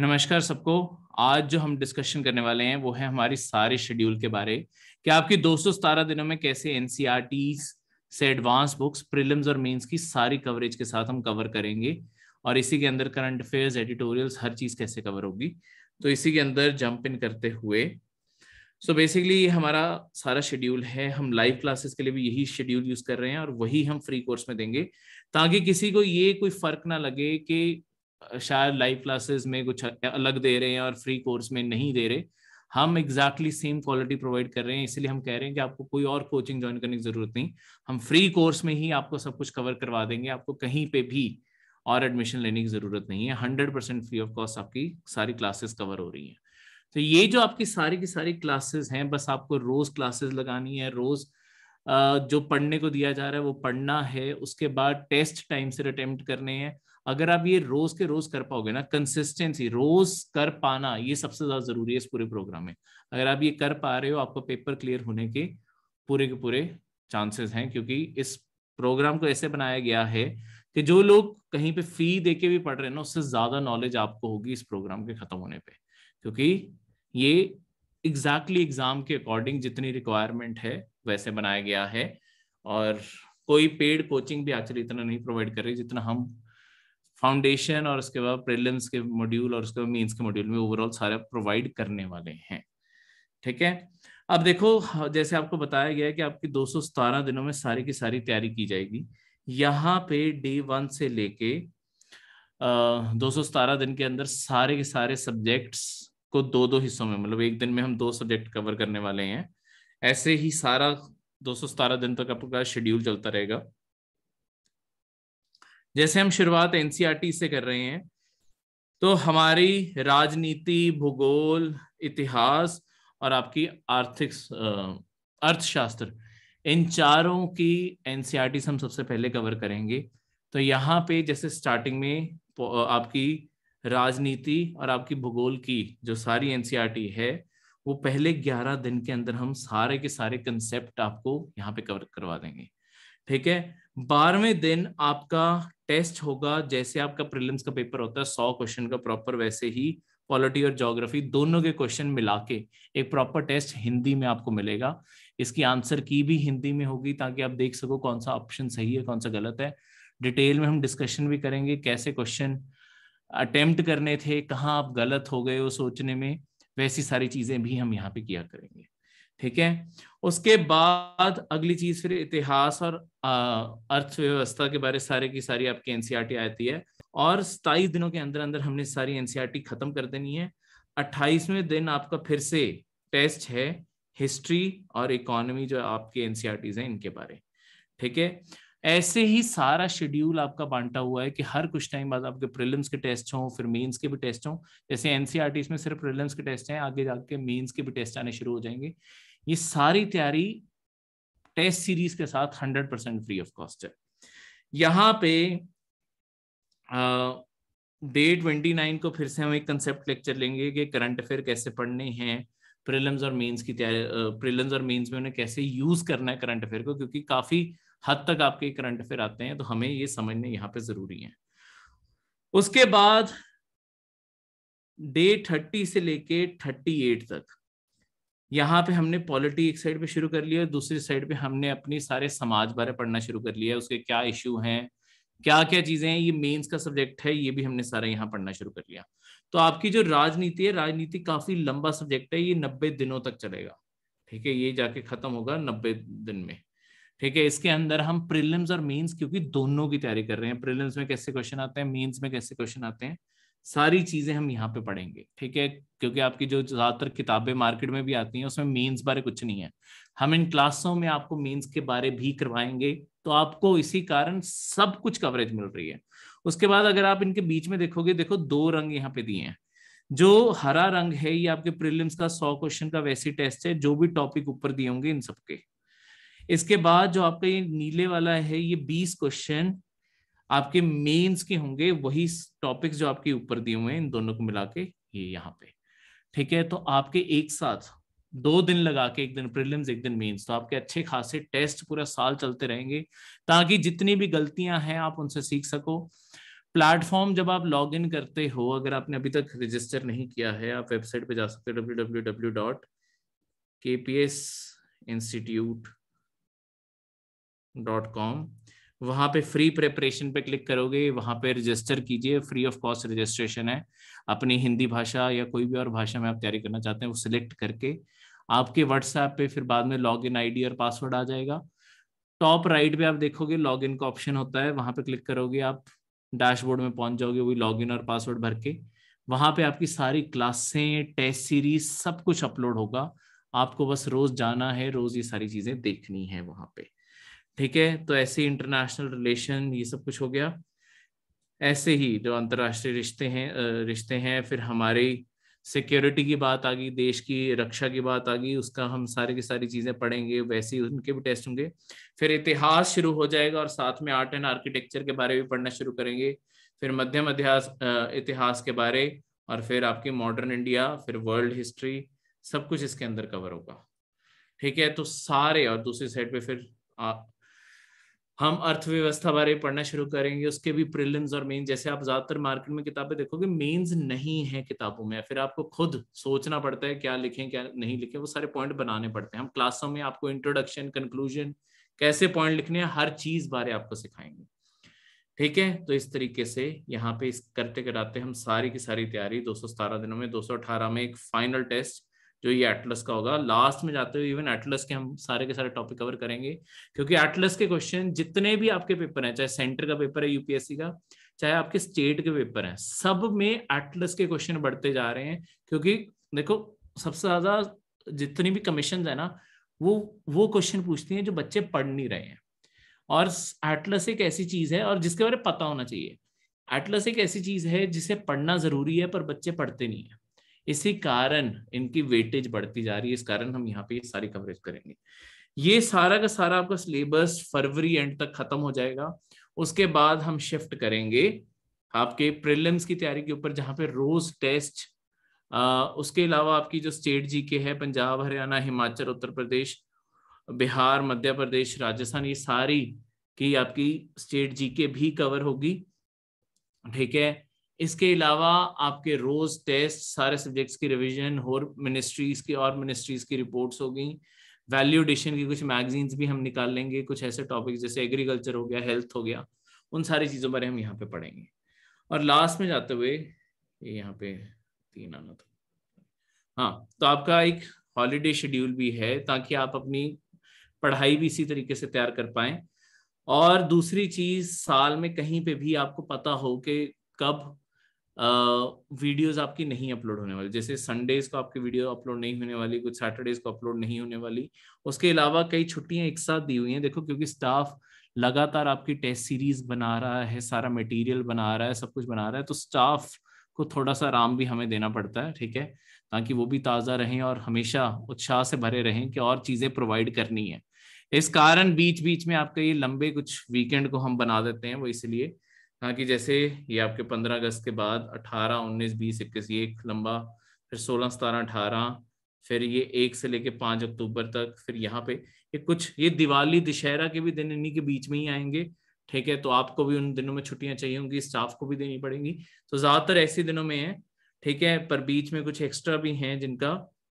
नमस्कार सबको आज जो हम डिस्कशन करने वाले हैं वो है हमारी सारे शेड्यूल के बारे कि आपकी दो सौ दिनों में कैसे एनसीआर e से एडवांस बुक्स प्रिलिम्स और मेंस की सारी कवरेज के साथ हम कवर करेंगे और इसी के अंदर करंट अफेयर्स एडिटोरियल्स हर चीज कैसे कवर होगी तो इसी के अंदर जंप इन करते हुए सो so बेसिकली ये हमारा सारा शेड्यूल है हम लाइव क्लासेस के लिए भी यही शेड्यूल यूज कर रहे हैं और वही हम फ्री कोर्स में देंगे ताकि किसी को ये कोई फर्क ना लगे कि शायद लाइव क्लासेस में कुछ अलग दे रहे हैं और फ्री कोर्स में नहीं दे रहे हम एग्जैक्टली सेम क्वालिटी प्रोवाइड कर रहे हैं इसलिए हम कह रहे हैं कि आपको कोई और कोचिंग ज्वाइन करने की जरूरत नहीं हम फ्री कोर्स में ही आपको सब कुछ कवर करवा देंगे आपको कहीं पे भी और एडमिशन लेने की जरूरत नहीं है hundred percent free of cost आपकी सारी क्लासेस कवर हो रही है तो ये जो आपकी सारी की सारी क्लासेस हैं बस आपको रोज क्लासेस लगानी है रोज जो पढ़ने को दिया जा रहा है वो पढ़ना है उसके बाद टेस्ट टाइम से अटेम्प्ट करने हैं अगर आप ये रोज के रोज कर पाओगे ना कंसिस्टेंसी रोज कर पाना ये सबसे ज्यादा जरूरी है इस पूरे प्रोग्राम में अगर आप ये कर पा रहे हो आपका पेपर क्लियर होने के पूरे के पूरे चांसेस हैं क्योंकि इस प्रोग्राम को ऐसे बनाया गया है कि जो लोग कहीं पे फी देके भी पढ़ रहे हैं ना उससे ज्यादा नॉलेज आपको होगी इस प्रोग्राम के खत्म होने पे क्योंकि ये एग्जैक्टली exactly एग्जाम के अकॉर्डिंग जितनी रिक्वायरमेंट है वैसे बनाया गया है और कोई पेड कोचिंग भी एक्चुअली इतना नहीं प्रोवाइड कर रही जितना हम फाउंडेशन और उसके बाद प्रिलिम्स के मॉड्यूल और उसके बाद मीन्स के मॉड्यूल में ओवरऑल सारे प्रोवाइड करने वाले हैं ठीक है अब देखो जैसे आपको बताया गया है कि आपकी दो दिनों में सारी की सारी तैयारी की जाएगी यहाँ पे डे वन से लेके दो सौ सतारह दिन के अंदर सारे के सारे सब्जेक्ट्स को दो दो हिस्सों में मतलब एक दिन में हम दो सब्जेक्ट कवर करने वाले हैं ऐसे ही सारा दो सौ सतारह दिन तक आपका शेड्यूल चलता रहेगा जैसे हम शुरुआत एनसीईआरटी e से कर रहे हैं तो हमारी राजनीति भूगोल इतिहास और आपकी आर्थिक अर्थशास्त्र इन चारों की एनसीईआरटी e से हम सबसे पहले कवर करेंगे तो यहाँ पे जैसे स्टार्टिंग में आपकी राजनीति और आपकी भूगोल की जो सारी एनसीईआरटी e है वो पहले ग्यारह दिन के अंदर हम सारे के सारे कंसेप्ट आपको यहाँ पे कवर करवा देंगे ठीक है बारहवें दिन आपका टेस्ट होगा जैसे आपका प्रिलिम्स का पेपर होता है सौ क्वेश्चन का प्रॉपर वैसे ही पॉलिटी और जोग्राफी दोनों के क्वेश्चन मिला के एक प्रॉपर टेस्ट हिंदी में आपको मिलेगा इसकी आंसर की भी हिंदी में होगी ताकि आप देख सको कौन सा ऑप्शन सही है कौन सा गलत है डिटेल में हम डिस्कशन भी करेंगे कैसे क्वेश्चन अटेम्प्ट करने थे कहाँ आप गलत हो गए हो सोचने में वैसी सारी चीजें भी हम यहाँ पे किया करेंगे ठीक है उसके बाद अगली चीज फिर इतिहास और अर्थव्यवस्था के बारे सारे की सारी आपकी एनसीआरटी e आती है और सताईस दिनों के अंदर अंदर हमने सारी एनसीआरटी e खत्म कर देनी है अट्ठाईसवें दिन आपका फिर से टेस्ट है हिस्ट्री और इकोनॉमी जो आपके एनसीआरटीज e हैं इनके बारे ठीक है ऐसे ही सारा शेड्यूल आपका बांटा हुआ है कि हर कुछ टाइम बाद आपके प्रिलिम्स के टेस्ट हों फिर मेंस के भी टेस्ट हों जैसे एनसीआर e में सिर्फ प्रिलिम्स के टेस्ट हैं आगे जाके मेंस के भी टेस्ट आने शुरू हो जाएंगे ये सारी तैयारी टेस्ट सीरीज के साथ hundred percent free of cost है यहाँ पे डे ट्वेंटी नाइन को फिर से हम एक कंसेप्ट लेक्चर लेंगे कि करंट अफेयर कैसे पढ़ने हैं प्रिलिम्स और मेंस की तैयारी प्रिलिम्स और मेंस में उन्हें कैसे यूज करना है करंट अफेयर को क्योंकि काफी हद तक आपके करंट अफेयर आते हैं तो हमें ये समझने यहाँ पे जरूरी है उसके बाद डे थर्टी से लेके थर्टी एट तक यहाँ पे हमने पॉलिटी एक साइड पे शुरू कर लिया दूसरी साइड पे हमने अपनी सारे समाज बारे पढ़ना शुरू कर लिया उसके क्या इश्यू हैं क्या क्या चीजें हैं ये मेंस का सब्जेक्ट है ये भी हमने सारा यहाँ पढ़ना शुरू कर लिया तो आपकी जो राजनीति है राजनीति काफी लंबा सब्जेक्ट है ये नब्बे दिनों तक चलेगा ठीक है ये जाके खत्म होगा नब्बे दिन में ठीक है इसके अंदर हम प्रिलिम्स और मीन्स क्योंकि दोनों की तैयारी कर रहे हैं प्रिलिम्स में कैसे क्वेश्चन आते हैं मीन्स में कैसे क्वेश्चन आते हैं सारी चीजें हम यहाँ पे पढ़ेंगे ठीक है क्योंकि आपकी जो ज्यादातर किताबें मार्केट में भी आती हैं उसमें मीन्स बारे कुछ नहीं है हम इन क्लासों में आपको मीन्स के बारे भी करवाएंगे तो आपको इसी कारण सब कुछ कवरेज मिल रही है उसके बाद अगर आप इनके बीच में देखोगे देखो दो रंग यहाँ पे दिए हैं जो हरा रंग है ये आपके प्रिलिम्स का सौ क्वेश्चन का वैसे टेस्ट है जो भी टॉपिक ऊपर दिए होंगे इन सबके इसके बाद जो आपका ये नीले वाला है ये बीस क्वेश्चन आपके मेंस के होंगे वही टॉपिक्स जो आपके ऊपर दिए हुए हैं इन दोनों को मिला के ये यहाँ पे ठीक है तो आपके एक साथ दो दिन लगा के एक दिन प्रिलिम्स एक दिन मेंस तो आपके अच्छे खासे टेस्ट पूरा साल चलते रहेंगे ताकि जितनी भी गलतियां हैं आप उनसे सीख सको प्लेटफॉर्म जब आप लॉग इन करते हो अगर आपने अभी तक रजिस्टर नहीं किया है आप वेबसाइट पे जा सकते हो W W W dot K P S institute dot com वहां पे फ्री प्रेपरेशन पे क्लिक करोगे वहां पे रजिस्टर कीजिए फ्री ऑफ कॉस्ट रजिस्ट्रेशन है अपनी हिंदी भाषा या कोई भी और भाषा में आप तैयारी करना चाहते हैं वो सिलेक्ट करके आपके व्हाट्सएप पे फिर बाद में लॉग इन आई और पासवर्ड आ जाएगा टॉप राइट पे आप देखोगे लॉग इन का ऑप्शन होता है वहां पे क्लिक करोगे आप डैशबोर्ड में पहुंच जाओगे वही लॉग इन और पासवर्ड भर के वहां पे आपकी सारी क्लासें टेस्ट सीरीज सब कुछ अपलोड होगा आपको बस रोज जाना है रोज ये सारी चीजें देखनी है वहां पे ठीक है तो ऐसे इंटरनेशनल रिलेशन ये सब कुछ हो गया ऐसे ही जो अंतर्राष्ट्रीय रिश्ते हैं रिश्ते हैं फिर हमारी सिक्योरिटी की बात आ गई देश की रक्षा की बात आ गई उसका हम सारे की सारी चीज़ें पढ़ेंगे वैसे ही उनके भी टेस्ट होंगे फिर इतिहास शुरू हो जाएगा और साथ में आर्ट एंड आर्किटेक्चर के बारे में पढ़ना शुरू करेंगे फिर मध्यम अध्यास इतिहास के बारे और फिर आपकी मॉडर्न इंडिया फिर वर्ल्ड हिस्ट्री सब कुछ इसके अंदर कवर होगा ठीक है तो सारे और दूसरी साइड पे फिर हम अर्थव्यवस्था बारे पढ़ना शुरू करेंगे उसके भी प्रिलिम्स और मेंस जैसे आप ज्यादातर मार्केट में किताबें देखोगे मेंस नहीं है किताबों में फिर आपको खुद सोचना पड़ता है क्या लिखें क्या नहीं लिखें वो सारे पॉइंट बनाने पड़ते हैं हम क्लासों में आपको इंट्रोडक्शन कंक्लूजन कैसे पॉइंट लिखने हैं हर चीज बारे आपको सिखाएंगे ठीक है तो इस तरीके से यहाँ पे इस करते कराते हम सारी की सारी तैयारी दो दिनों में दो में एक फाइनल टेस्ट जो ये एटलस का होगा लास्ट में जाते हुए इवन एटलस के हम सारे के सारे टॉपिक कवर करेंगे क्योंकि एटलस के क्वेश्चन जितने भी आपके पेपर हैं चाहे सेंटर का पेपर है यूपीएससी का चाहे आपके स्टेट के पेपर हैं सब में एटलस के क्वेश्चन बढ़ते जा रहे हैं क्योंकि देखो सबसे ज्यादा जितनी भी कमीशन है ना वो वो क्वेश्चन पूछती हैं जो बच्चे पढ़ नहीं रहे हैं और एटलस एक ऐसी चीज है और जिसके बारे में पता होना चाहिए एटलस एक ऐसी चीज है जिसे पढ़ना जरूरी है पर बच्चे पढ़ते नहीं है इसी कारण इनकी वेटेज बढ़ती जा रही है इस कारण हम यहाँ पे ये सारी कवरेज करेंगे ये सारा का सारा आपका सिलेबस फरवरी एंड तक खत्म हो जाएगा उसके बाद हम शिफ्ट करेंगे आपके प्रिलिम्स की तैयारी के ऊपर जहाँ पे रोज टेस्ट आ, उसके अलावा आपकी जो स्टेट जी के है पंजाब हरियाणा हिमाचल उत्तर प्रदेश बिहार मध्य प्रदेश राजस्थान ये सारी की आपकी स्टेट जी के भी कवर होगी ठीक है इसके अलावा आपके रोज टेस्ट सारे सब्जेक्ट्स की रिवीजन और मिनिस्ट्रीज की और मिनिस्ट्रीज की रिपोर्ट्स हो गई वैल्यू एडिशन की कुछ मैगजीन्स भी हम निकाल लेंगे कुछ ऐसे टॉपिक्स जैसे एग्रीकल्चर हो गया हेल्थ हो गया उन सारी चीज़ों बारे हम यहाँ पे पढ़ेंगे और लास्ट में जाते हुए ये यहाँ पे तीन आना था हाँ तो आपका एक हॉलीडे शेड्यूल भी है ताकि आप अपनी पढ़ाई भी इसी तरीके से तैयार कर पाए और दूसरी चीज़ साल में कहीं पे भी आपको पता हो कि कब वीडियोस आपकी नहीं अपलोड होने वाली जैसे संडेज को आपकी वीडियो अपलोड नहीं होने वाली कुछ सैटरडेज को अपलोड नहीं होने वाली उसके अलावा कई छुट्टियां एक साथ दी हुई हैं देखो क्योंकि स्टाफ लगातार आपकी टेस्ट सीरीज बना रहा है सारा मटेरियल बना रहा है सब कुछ बना रहा है तो स्टाफ को थोड़ा सा आराम भी हमें देना पड़ता है ठीक है ताकि वो भी ताज़ा रहें और हमेशा उत्साह से भरे रहें कि और चीज़ें प्रोवाइड करनी है इस कारण बीच बीच में आपके ये लंबे कुछ वीकेंड को हम बना देते हैं वो इसलिए हाँ कि जैसे ये आपके पंद्रह अगस्त के बाद अठारह उन्नीस बीस इक्कीस ये एक लंबा फिर सोलह सतारह अठारह फिर ये एक से लेके पाँच अक्टूबर तक फिर यहाँ पे ये कुछ ये दिवाली दशहरा के भी दिन इन्हीं के बीच में ही आएंगे ठीक है तो आपको भी उन दिनों में छुट्टियां चाहिए होंगी स्टाफ को भी देनी पड़ेंगी तो ज़्यादातर ऐसे दिनों में है ठीक है पर बीच में कुछ एक्स्ट्रा भी हैं जिनका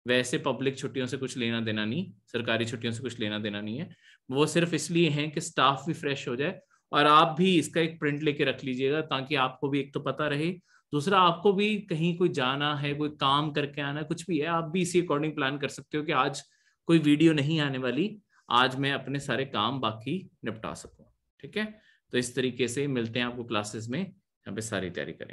वैसे पब्लिक छुट्टियों से कुछ लेना देना नहीं सरकारी छुट्टियों से कुछ लेना देना नहीं है वो सिर्फ इसलिए है कि स्टाफ भी फ्रेश हो जाए और आप भी इसका एक प्रिंट लेके रख लीजिएगा ताकि आपको भी एक तो पता रहे दूसरा आपको भी कहीं कोई जाना है कोई काम करके आना कुछ भी है आप भी इसी अकॉर्डिंग प्लान कर सकते हो कि आज कोई वीडियो नहीं आने वाली आज मैं अपने सारे काम बाकी निपटा सकूं ठीक है तो इस तरीके से मिलते हैं आपको क्लासेस में यहाँ पे सारी तैयारी करेंगे